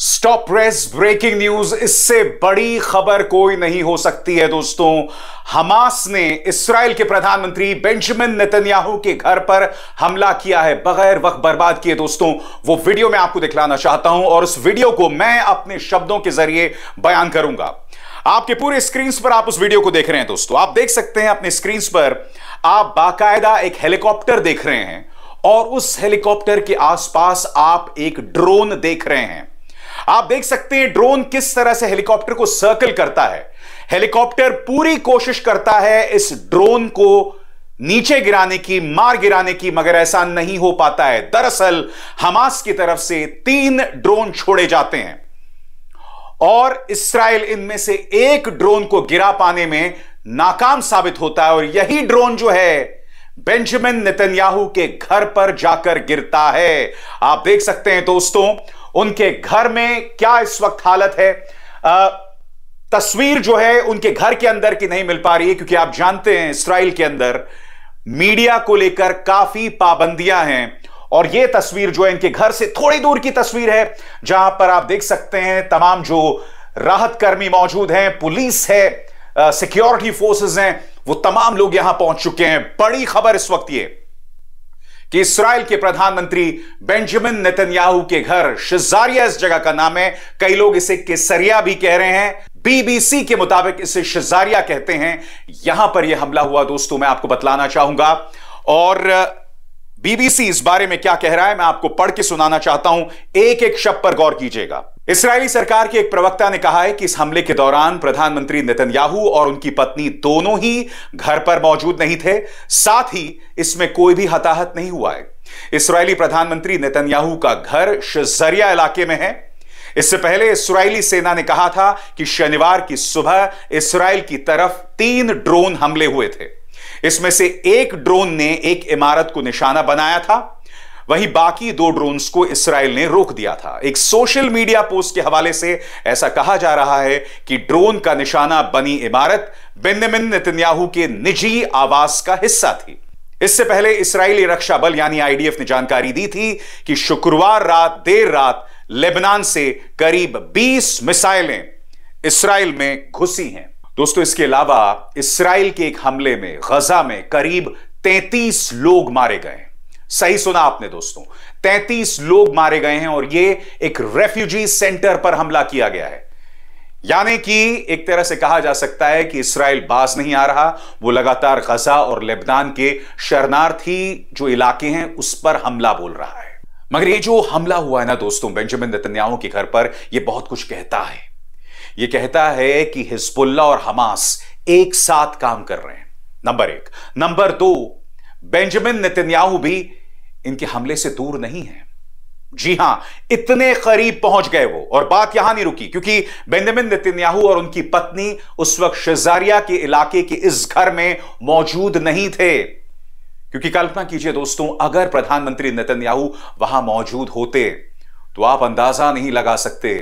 Stop press breaking news इससे बड़ी खबर कोई नहीं हो सकती है दोस्तों हमास ने इसराइल के प्रधानमंत्री बेंजामिन नेतन्याहू के घर पर हमला किया है बगैर वक्त बर्बाद किए दोस्तों वो वीडियो मैं आपको दिखलाना चाहता हूं और उस वीडियो को मैं अपने शब्दों के जरिए बयान करूंगा आपके पूरे स्क्रीन पर आप उस वीडियो को देख रहे हैं दोस्तों आप देख सकते हैं अपने स्क्रीन पर आप बाकायदा एक हेलीकॉप्टर देख रहे हैं और उस हेलीकॉप्टर के आसपास आप एक ड्रोन देख रहे हैं आप देख सकते हैं ड्रोन किस तरह से हेलीकॉप्टर को सर्कल करता है हेलीकॉप्टर पूरी कोशिश करता है इस ड्रोन को नीचे गिराने की मार गिराने की मगर ऐसा नहीं हो पाता है दरअसल हमास की तरफ से तीन ड्रोन छोड़े जाते हैं और इसराइल इनमें से एक ड्रोन को गिरा पाने में नाकाम साबित होता है और यही ड्रोन जो है बेंजामिन नेतन्याहू के घर पर जाकर गिरता है आप देख सकते हैं दोस्तों उनके घर में क्या इस वक्त हालत है आ, तस्वीर जो है उनके घर के अंदर की नहीं मिल पा रही है क्योंकि आप जानते हैं इसराइल के अंदर मीडिया को लेकर काफी पाबंदियां हैं और यह तस्वीर जो है इनके घर से थोड़ी दूर की तस्वीर है जहां पर आप देख सकते हैं तमाम जो राहत कर्मी मौजूद हैं पुलिस है सिक्योरिटी फोर्सेस हैं वो तमाम लोग यहां पहुंच चुके हैं बड़ी खबर इस वक्त ये कि इसराइल के प्रधानमंत्री बेंजामिन नेतन्याहू के घर शिजारिया इस जगह का नाम है कई लोग इसे केसरिया भी कह रहे हैं बीबीसी के मुताबिक इसे शिजारिया कहते हैं यहां पर यह हमला हुआ दोस्तों मैं आपको बतलाना चाहूंगा और बीबीसी इस बारे में क्या कह रहा है मैं आपको पढ़ के सुनाना चाहता हूं एक एक शब्द पर गौर कीजिएगा इसराइली सरकार के एक प्रवक्ता ने कहा है कि इस हमले के दौरान प्रधानमंत्री नेतन्याहू और उनकी पत्नी दोनों ही घर पर मौजूद नहीं थे साथ ही इसमें कोई भी हताहत नहीं हुआ है इसराइली प्रधानमंत्री नेतन्याहू का घर शजरिया इलाके में है इससे पहले इसराइली सेना ने कहा था कि शनिवार की सुबह इसराइल की तरफ तीन ड्रोन हमले हुए थे इसमें से एक ड्रोन ने एक इमारत को निशाना बनाया था वहीं बाकी दो ड्रोन को इसराइल ने रोक दिया था एक सोशल मीडिया पोस्ट के हवाले से ऐसा कहा जा रहा है कि ड्रोन का निशाना बनी इमारत बेंजामिन नेतन्याहू के निजी आवास का हिस्सा थी इससे पहले इसराइली रक्षा बल यानी आईडीएफ ने जानकारी दी थी कि शुक्रवार रात देर रात लेबनान से करीब 20 मिसाइलें इसराइल में घुसी हैं दोस्तों इसके अलावा इसराइल के एक हमले में गजा में करीब 33 लोग मारे गए सही सुना आपने दोस्तों 33 लोग मारे गए हैं और यह एक रेफ्यूजी सेंटर पर हमला किया गया है यानी कि एक तरह से कहा जा सकता है कि इसराइल बाज नहीं आ रहा वो लगातार गजा और लेबनान के शरणार्थी जो इलाके हैं उस पर हमला बोल रहा है मगर ये जो हमला हुआ है ना दोस्तों बेंजामिन नतन्याहू के घर पर यह बहुत कुछ कहता है ये कहता है कि हिजबुल्ला और हमास एक साथ काम कर रहे हैं नंबर एक नंबर दो बेंजामिन नेतन्याहू भी इनके हमले से दूर नहीं है जी हां इतने करीब पहुंच गए वो और बात यहां नहीं रुकी क्योंकि बेंजामिन नेतन्याहू और उनकी पत्नी उस वक्त शेजारिया के इलाके के इस घर में मौजूद नहीं थे क्योंकि कल्पना कीजिए दोस्तों अगर प्रधानमंत्री नेतन्याहू वहां मौजूद होते तो आप अंदाजा नहीं लगा सकते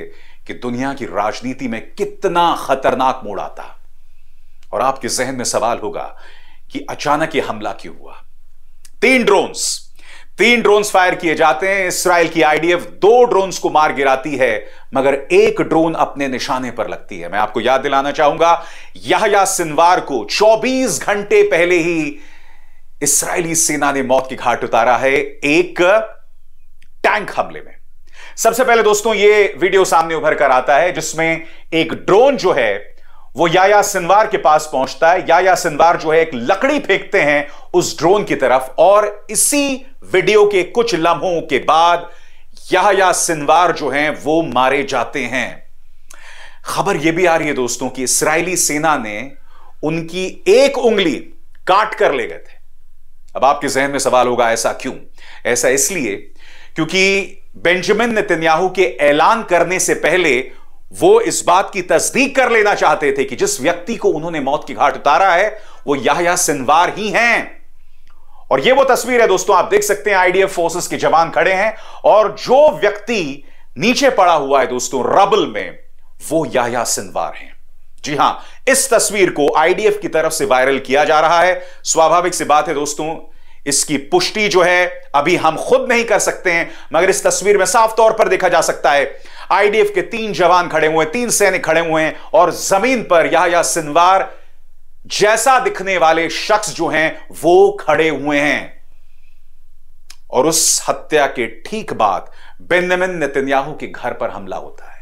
कि दुनिया की राजनीति में कितना खतरनाक मोड़ आता और आपके जहन में सवाल होगा कि अचानक यह हमला क्यों हुआ तीन ड्रोन्स तीन ड्रोन्स फायर किए जाते हैं इसराइल की आईडीएफ दो ड्रोन्स को मार गिराती है मगर एक ड्रोन अपने निशाने पर लगती है मैं आपको याद दिलाना चाहूंगा या सिनवार को 24 घंटे पहले ही इसराइली सेना ने मौत की घाट उतारा है एक टैंक हमले में सबसे पहले दोस्तों ये वीडियो सामने उभर कर आता है जिसमें एक ड्रोन जो है वो याया सिनवार के पास पहुंचता है याया सिनवार जो है एक लकड़ी फेंकते हैं उस ड्रोन की तरफ और इसी वीडियो के कुछ लम्हों के बाद याया सिनवार जो है वो मारे जाते हैं खबर यह भी आ रही है दोस्तों कि इसराइली सेना ने उनकी एक उंगली काट कर ले गए थे अब आपके जहन में सवाल होगा ऐसा क्यों ऐसा इसलिए क्योंकि बेंजामिन नेतन्याहू के ऐलान करने से पहले वो इस बात की तस्दीक कर लेना चाहते थे कि जिस व्यक्ति को उन्होंने मौत की घाट उतारा है वो याहया सिनवार ही हैं और ये वो तस्वीर है दोस्तों आप देख सकते हैं आईडीएफ फोर्सेस के जवान खड़े हैं और जो व्यक्ति नीचे पड़ा हुआ है दोस्तों रबल में वो याहया सिनवार हैं जी हां इस तस्वीर को आईडीएफ की तरफ से वायरल किया जा रहा है स्वाभाविक सी बात है दोस्तों इसकी पुष्टि जो है अभी हम खुद नहीं कर सकते हैं मगर इस तस्वीर में साफ तौर पर देखा जा सकता है आईडीएफ के तीन जवान खड़े हुए तीन सैनिक खड़े हुए हैं और जमीन पर या सिनवार जैसा दिखने वाले शख्स जो हैं वो खड़े हुए हैं और उस हत्या के ठीक बाद बेंजामिन नेतन्याहू के घर पर हमला होता है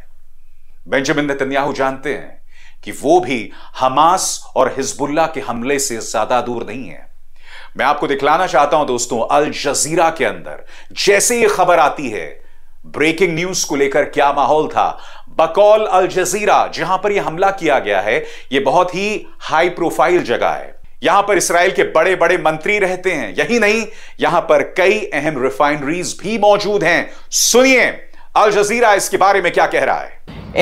बेंजामिन नेतन्याहू जानते हैं कि वो भी हमास और हिजबुल्ला के हमले से ज्यादा दूर नहीं है मैं आपको दिखलाना चाहता हूं दोस्तों अल जजीरा के अंदर जैसे ये खबर आती है ब्रेकिंग न्यूज को लेकर क्या माहौल था बकौल अल जजीरा जहां पर यह हमला किया गया है यह बहुत ही हाई प्रोफाइल जगह है यहां पर इसराइल के बड़े बड़े मंत्री रहते हैं यही नहीं यहां पर कई अहम रिफाइनरीज भी मौजूद हैं सुनिए अल जजीरा इसके बारे में क्या कह रहा है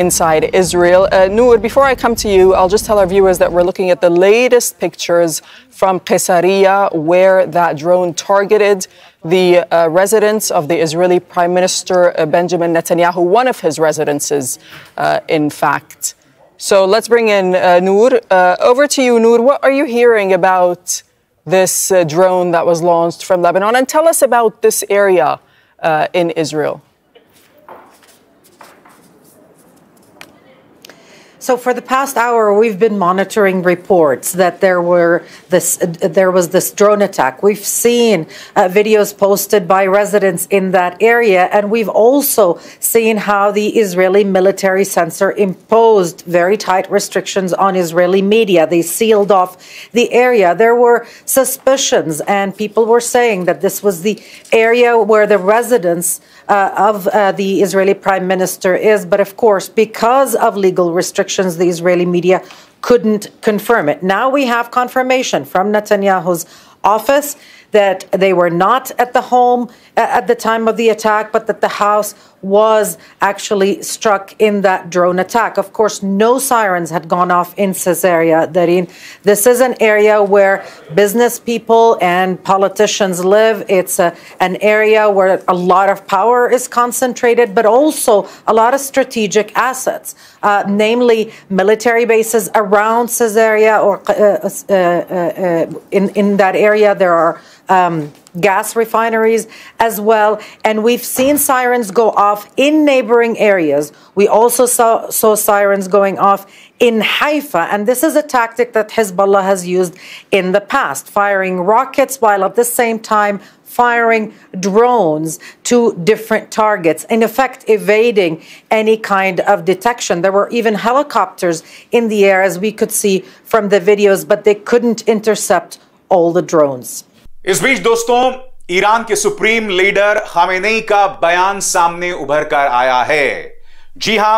inside Israel. Uh, Noor, before I come to you, I'll just tell our viewers that we're looking at the latest pictures from Qesaria, where that drone targeted the uh, residence of the Israeli Prime Minister uh, Benjamin Netanyahu, one of his residences, uh, in fact. So let's bring in uh, Noor. Uh, over to you, Noor. What are you hearing about this uh, drone that was launched from Lebanon? And tell us about this area uh, in Israel. So for the past hour, we've been monitoring reports that there were this, uh, there was this drone attack. We've seen uh, videos posted by residents in that area, and we've also seen how the Israeli military censor imposed very tight restrictions on Israeli media. They sealed off the area. There were suspicions, and people were saying that this was the area where the residents uh, of uh, the Israeli prime minister is. But of course, because of legal restrictions the Israeli media couldn't confirm it. Now we have confirmation from Netanyahu's office that they were not at the home at the time of the attack, but that the house was actually struck in that drone attack. Of course, no sirens had gone off in Caesarea, Darin. This is an area where business people and politicians live. It's a, uh, an area where a lot of power is concentrated, but also a lot of strategic assets, uh, namely military bases around Caesarea or uh, uh, uh, uh in, in that area. There are um, gas refineries as well. And we've seen sirens go off in neighboring areas. We also saw, saw sirens going off in Haifa. And this is a tactic that Hezbollah has used in the past, firing rockets while at the same time firing drones to different targets, in effect evading any kind of detection. There were even helicopters in the air, as we could see from the videos, but they couldn't intercept all the drones. इस बीच दोस्तों Iran के supreme leader Khamenei का बयान सामने उभर कर आया है जी हां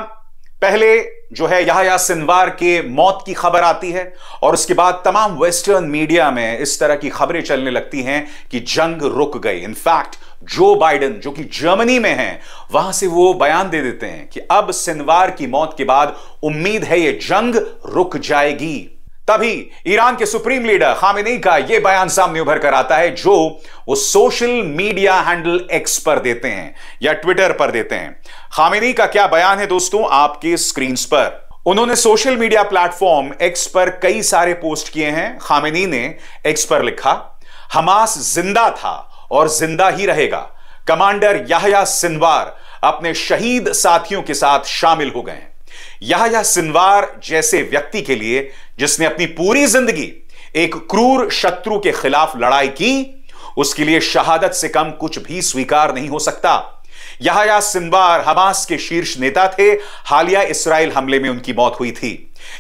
पहले जो है यहाया सिनवार के मौत की खबर आती है और उसके बाद तमाम वेस्टर्न मीडिया में इस तरह की खबरें चलने लगती हैं कि जंग रुक गई इनफैक्ट जो बाइडन जो कि जर्मनी में हैं वहां से वो बयान दे देते हैं कि अब सिनवार की मौत के बाद उम्मीद है ये जंग रुक जाएगी तभी ईरान के सुप्रीम लीडर खामिनी का यह बयान सामने उभर कर आता है जो वो सोशल मीडिया हैंडल एक्स पर देते हैं या ट्विटर पर देते हैं खामिनी का क्या बयान है दोस्तों आपके स्क्रीन पर उन्होंने सोशल मीडिया प्लेटफॉर्म एक्स पर कई सारे पोस्ट किए हैं खामिनी ने एक्स पर लिखा हमास जिंदा था और जिंदा ही रहेगा कमांडर याहया सिनवार अपने शहीद साथियों के साथ शामिल हो गए याहया सिनवार जैसे व्यक्ति के लिए जिसने अपनी पूरी जिंदगी एक क्रूर शत्रु के खिलाफ लड़ाई की उसके लिए शहादत से कम कुछ भी स्वीकार नहीं हो सकता यहाया सिंबार हमास के शीर्ष नेता थे हालिया इसराइल हमले में उनकी मौत हुई थी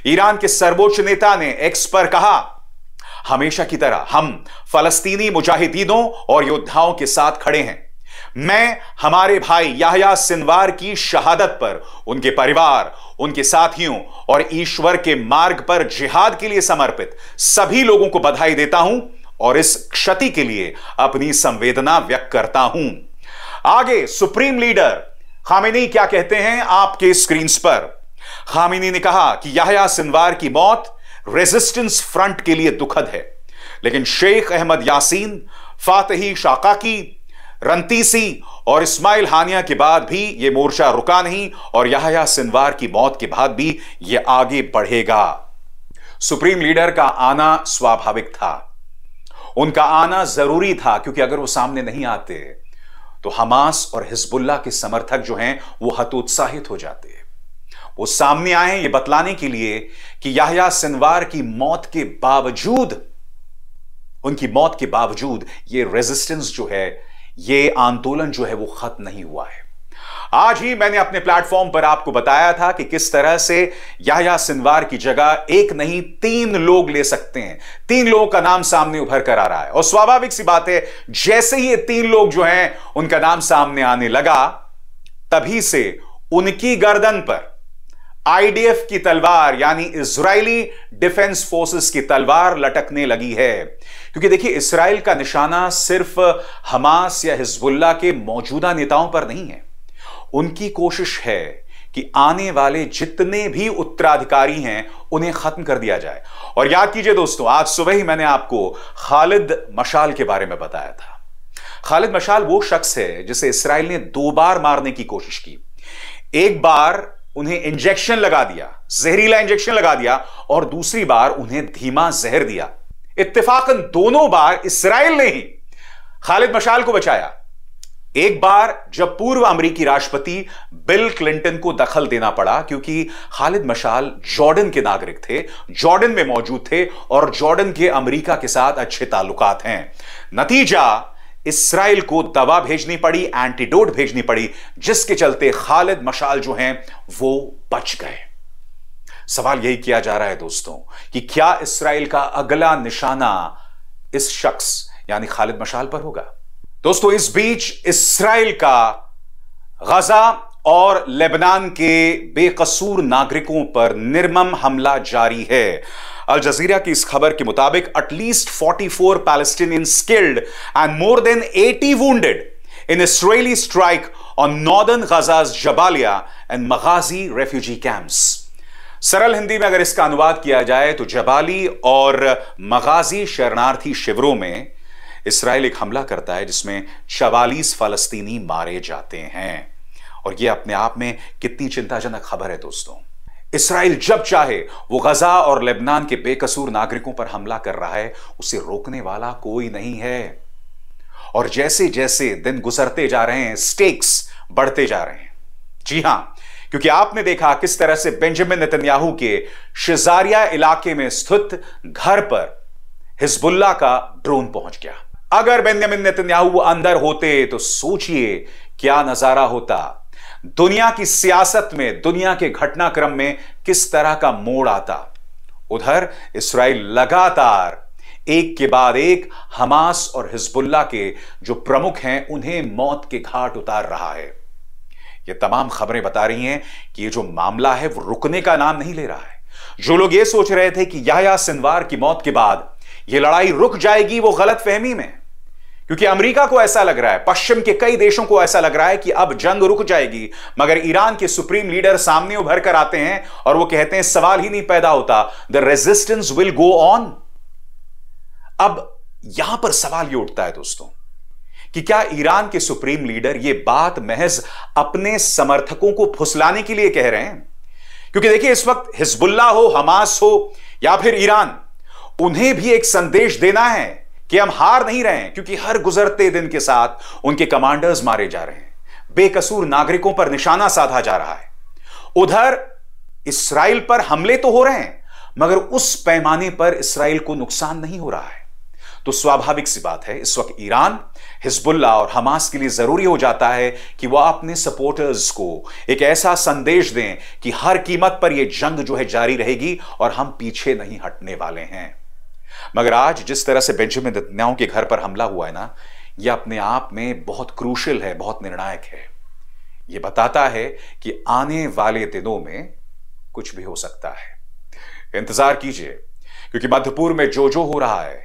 ईरान के सर्वोच्च नेता ने एक्स पर कहा हमेशा की तरह हम फलस्तीनी मुजाहिदीनों और योद्धाओं के साथ खड़े हैं मैं हमारे भाई याहया सिनवार की शहादत पर उनके परिवार उनके साथियों और ईश्वर के मार्ग पर जिहाद के लिए समर्पित सभी लोगों को बधाई देता हूं और इस क्षति के लिए अपनी संवेदना व्यक्त करता हूं आगे सुप्रीम लीडर खामिनी क्या कहते हैं आपके स्क्रीन पर खामिनी ने कहा कि याहया सिनवार की मौत रेजिस्टेंस फ्रंट के लिए दुखद है लेकिन शेख अहमद यासीन फातही शाका की रंतीसी और इस्माइल हानिया के बाद भी यह मोर्चा रुका नहीं और यहाया सिनवार की मौत के बाद भी यह आगे बढ़ेगा सुप्रीम लीडर का आना स्वाभाविक था उनका आना जरूरी था क्योंकि अगर वो सामने नहीं आते तो हमास और हिजबुल्ला के समर्थक जो हैं वो हतोत्साहित हो जाते वो सामने आए ये बतलाने के लिए कि याहया सिनवार की मौत के बावजूद उनकी मौत के बावजूद ये रेजिस्टेंस जो है यह आंदोलन जो है वो खत्म नहीं हुआ है आज ही मैंने अपने प्लेटफॉर्म पर आपको बताया था कि किस तरह से याया सिनवार की जगह एक नहीं तीन लोग ले सकते हैं तीन लोगों का नाम सामने उभर कर आ रहा है और स्वाभाविक सी बात है जैसे ही ये तीन लोग जो हैं उनका नाम सामने आने लगा तभी से उनकी गर्दन पर आईडीएफ की तलवार यानी इसराइली डिफेंस फोर्सेस की तलवार लटकने लगी है क्योंकि देखिए इसराइल का निशाना सिर्फ हमास या हिजबुल्ला के मौजूदा नेताओं पर नहीं है उनकी कोशिश है कि आने वाले जितने भी उत्तराधिकारी हैं उन्हें खत्म कर दिया जाए और याद कीजिए दोस्तों आज सुबह ही मैंने आपको खालिद मशाल के बारे में बताया था खालिद मशाल वो शख्स है जिसे इसराइल ने दो बार मारने की कोशिश की एक बार उन्हें इंजेक्शन लगा दिया जहरीला इंजेक्शन लगा दिया और दूसरी बार उन्हें धीमा जहर दिया इत्तेफाकन दोनों बार इसराइल ने ही खालिद मशाल को बचाया एक बार जब पूर्व अमरीकी राष्ट्रपति बिल क्लिंटन को दखल देना पड़ा क्योंकि खालिद मशाल जॉर्डन के नागरिक थे जॉर्डन में मौजूद थे और जॉर्डन के अमेरिका के साथ अच्छे ताल्लुकात हैं नतीजा इसराइल को दवा भेजनी पड़ी एंटीडोट भेजनी पड़ी जिसके चलते खालिद मशाल जो हैं वो बच गए सवाल यही किया जा रहा है दोस्तों कि क्या इसराइल का अगला निशाना इस शख्स यानी खालिद मशाल पर होगा दोस्तों इस बीच इसराइल का गजा और लेबनान के बेकसूर नागरिकों पर निर्मम हमला जारी है अल जजीरा की इस खबर के मुताबिक at least 44 Palestinian killed and more than 80 wade in Israeli strike on northern Gaza's Jabalia and Maghazi refugee camps सरल हिंदी में अगर इसका अनुवाद किया जाए तो जबाली और मगाजी शरणार्थी शिविरों में इसराइल एक हमला करता है जिसमें चवालीस फलस्तीनी मारे जाते हैं और यह अपने आप में कितनी चिंताजनक खबर है दोस्तों इसराइल जब चाहे वो गजा और लेबनान के बेकसूर नागरिकों पर हमला कर रहा है उसे रोकने वाला कोई नहीं है और जैसे जैसे दिन गुजरते जा रहे हैं स्टेक्स बढ़ते जा रहे हैं जी हां क्योंकि आपने देखा किस तरह से बेंजामिन नेतन्याहू के शिजारिया इलाके में स्थित घर पर हिजबुल्ला का ड्रोन पहुंच गया अगर बेंजामिन नेतन्याहू अंदर होते तो सोचिए क्या नजारा होता दुनिया की सियासत में दुनिया के घटनाक्रम में किस तरह का मोड़ आता उधर इसराइल लगातार एक के बाद एक हमास और हिजबुल्ला के जो प्रमुख हैं उन्हें मौत के घाट उतार रहा है ये तमाम खबरें बता रही हैं कि ये जो मामला है वो रुकने का नाम नहीं ले रहा है जो लोग ये सोच रहे थे कि याया सिनवार की मौत के बाद यह लड़ाई रुक जाएगी वो गलत फहमी में क्योंकि अमेरिका को ऐसा लग रहा है पश्चिम के कई देशों को ऐसा लग रहा है कि अब जंग रुक जाएगी मगर ईरान के सुप्रीम लीडर सामने उभर कर आते हैं और वो कहते हैं सवाल ही नहीं पैदा होता the resistance will go on अब यहां पर सवाल ये उठता है दोस्तों कि क्या ईरान के सुप्रीम लीडर ये बात महज अपने समर्थकों को फुसलाने के लिए कह रहे हैं क्योंकि देखिए इस वक्त हिजबुल्ला हो हमास हो या फिर ईरान उन्हें भी एक संदेश देना है कि हम हार नहीं रहे हैं क्योंकि हर गुजरते दिन के साथ उनके कमांडर्स मारे जा रहे हैं बेकसूर नागरिकों पर निशाना साधा जा रहा है उधर इसराइल पर हमले तो हो रहे हैं मगर उस पैमाने पर इसराइल को नुकसान नहीं हो रहा है तो स्वाभाविक सी बात है इस वक्त ईरान हिजबुल्ला और हमास के लिए जरूरी हो जाता है कि वह अपने सपोर्टर्स को एक ऐसा संदेश दें कि हर कीमत पर यह जंग जो है जारी रहेगी और हम पीछे नहीं हटने वाले हैं मगर आज जिस तरह से बेंजामिन नेतन्याहू के घर पर हमला हुआ है ना यह अपने आप में बहुत क्रूशल है बहुत निर्णायक है यह बताता है कि आने वाले दिनों में कुछ भी हो सकता है इंतजार कीजिए क्योंकि मध्यपुर में जो जो हो रहा है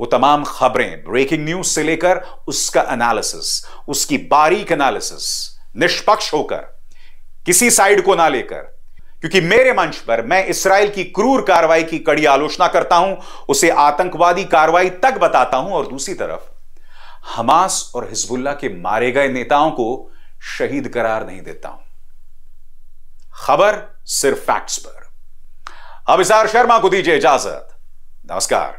वो तमाम खबरें ब्रेकिंग न्यूज से लेकर उसका एनालिसिस उसकी बारीक एनालिसिस निष्पक्ष होकर किसी साइड को ना लेकर क्योंकि मेरे मंच पर मैं इसराइल की क्रूर कार्रवाई की कड़ी आलोचना करता हूं उसे आतंकवादी कार्रवाई तक बताता हूं और दूसरी तरफ हमास और हिजबुल्ला के मारे गए नेताओं को शहीद करार नहीं देता हूं खबर सिर्फ फैक्ट्स पर अब इसार शर्मा को दीजिए इजाजत नमस्कार